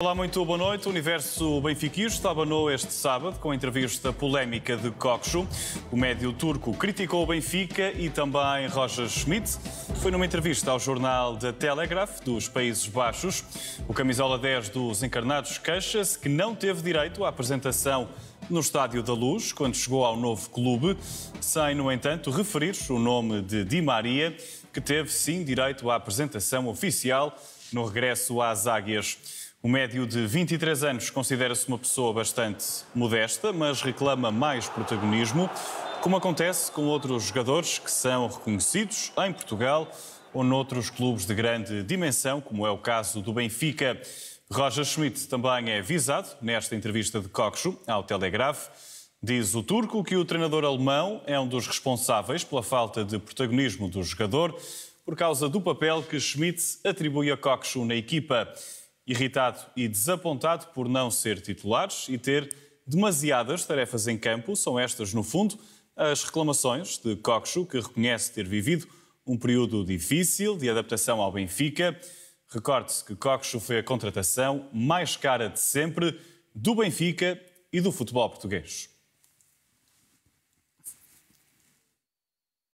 Olá, muito boa noite. O Universo Benfiquista abanou este sábado com a entrevista polémica de Kokshu. O médio turco criticou o Benfica e também Roger Schmidt. Foi numa entrevista ao jornal The Telegraph dos Países Baixos. O camisola 10 dos encarnados queixa-se que não teve direito à apresentação no Estádio da Luz, quando chegou ao novo clube, sem, no entanto, referir o nome de Di Maria, que teve sim direito à apresentação oficial no regresso às Águias. O médio de 23 anos considera-se uma pessoa bastante modesta, mas reclama mais protagonismo, como acontece com outros jogadores que são reconhecidos em Portugal ou noutros clubes de grande dimensão, como é o caso do Benfica. Roger Schmidt também é visado nesta entrevista de Coxo ao Telegraph. Diz o turco que o treinador alemão é um dos responsáveis pela falta de protagonismo do jogador por causa do papel que Schmidt atribui a Coxo na equipa irritado e desapontado por não ser titulares e ter demasiadas tarefas em campo. São estas, no fundo, as reclamações de Coxo, que reconhece ter vivido um período difícil de adaptação ao Benfica. Recorde-se que Coxo foi a contratação mais cara de sempre do Benfica e do futebol português.